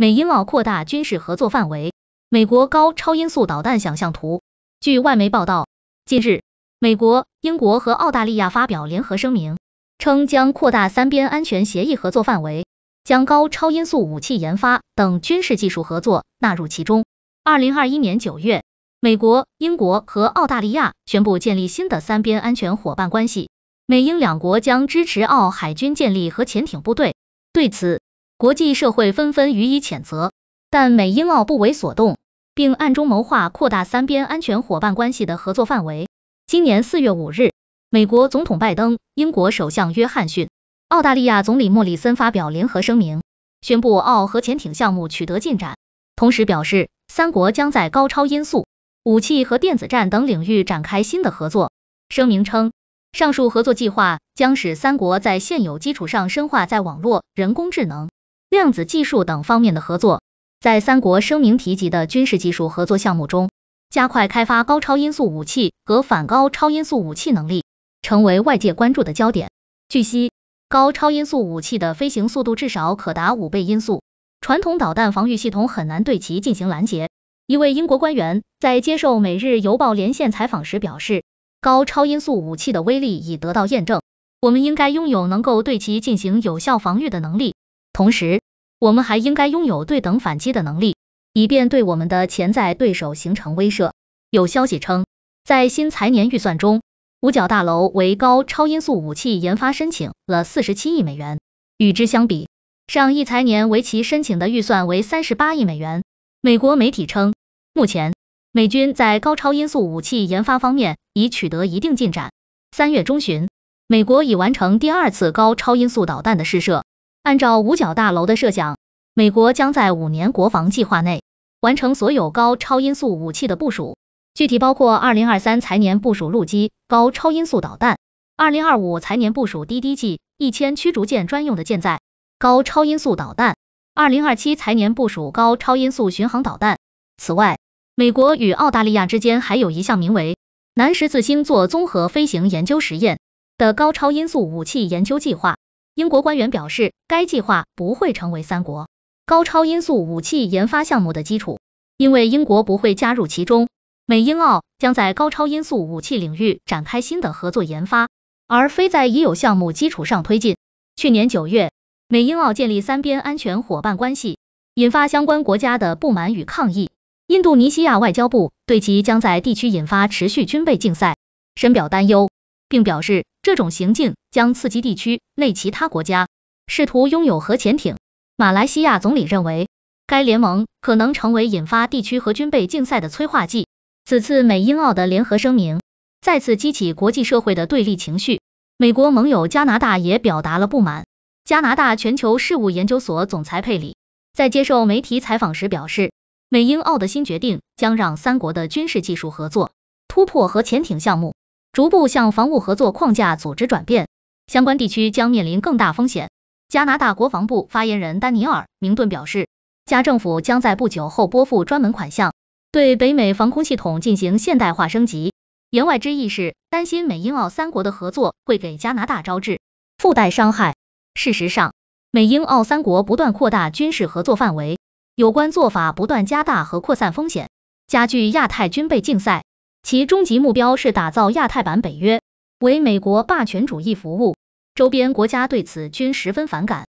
美英澳扩大军事合作范围。美国高超音速导弹想象图。据外媒报道，近日，美国、英国和澳大利亚发表联合声明，称将扩大三边安全协议合作范围，将高超音速武器研发等军事技术合作纳入其中。二零二一年九月，美国、英国和澳大利亚宣布建立新的三边安全伙伴关系。美英两国将支持澳海军建立核潜艇部队。对此，国际社会纷纷予以谴责，但美英澳不为所动，并暗中谋划扩大三边安全伙伴关系的合作范围。今年四月五日，美国总统拜登、英国首相约翰逊、澳大利亚总理莫里森发表联合声明，宣布澳核潜艇项目取得进展，同时表示三国将在高超音速武器和电子战等领域展开新的合作。声明称，上述合作计划将使三国在现有基础上深化在网络、人工智能。量子技术等方面的合作，在三国声明提及的军事技术合作项目中，加快开发高超音速武器和反高超音速武器能力，成为外界关注的焦点。据悉，高超音速武器的飞行速度至少可达五倍音速，传统导弹防御系统很难对其进行拦截。一位英国官员在接受《每日邮报》连线采访时表示，高超音速武器的威力已得到验证，我们应该拥有能够对其进行有效防御的能力。同时，我们还应该拥有对等反击的能力，以便对我们的潜在对手形成威慑。有消息称，在新财年预算中，五角大楼为高超音速武器研发申请了四十七亿美元，与之相比，上一财年为其申请的预算为三十八亿美元。美国媒体称，目前美军在高超音速武器研发方面已取得一定进展。三月中旬，美国已完成第二次高超音速导弹的试射。按照五角大楼的设想，美国将在五年国防计划内完成所有高超音速武器的部署，具体包括：二零二三财年部署陆基高超音速导弹，二零二五财年部署 DDG 一千驱逐舰专用的舰载高超音速导弹，二零二七财年部署高超音速巡航导弹。此外，美国与澳大利亚之间还有一项名为“南十字星座综合飞行研究实验”的高超音速武器研究计划。英国官员表示，该计划不会成为三国高超音速武器研发项目的基础，因为英国不会加入其中。美英澳将在高超音速武器领域展开新的合作研发，而非在已有项目基础上推进。去年九月，美英澳建立三边安全伙伴关系，引发相关国家的不满与抗议。印度尼西亚外交部对其将在地区引发持续军备竞赛深表担忧。并表示，这种行径将刺激地区内其他国家试图拥有核潜艇。马来西亚总理认为，该联盟可能成为引发地区核军备竞赛的催化剂。此次美英澳的联合声明再次激起国际社会的对立情绪。美国盟友加拿大也表达了不满。加拿大全球事务研究所总裁佩里在接受媒体采访时表示，美英澳的新决定将让三国的军事技术合作突破核潜艇项目。逐步向防务合作框架组织转变，相关地区将面临更大风险。加拿大国防部发言人丹尼尔·明顿表示，加政府将在不久后拨付专门款项，对北美防空系统进行现代化升级。言外之意是，担心美英澳三国的合作会给加拿大招致附带伤害。事实上，美英澳三国不断扩大军事合作范围，有关做法不断加大和扩散风险，加剧亚太军备竞赛。其终极目标是打造亚太版北约，为美国霸权主义服务。周边国家对此均十分反感。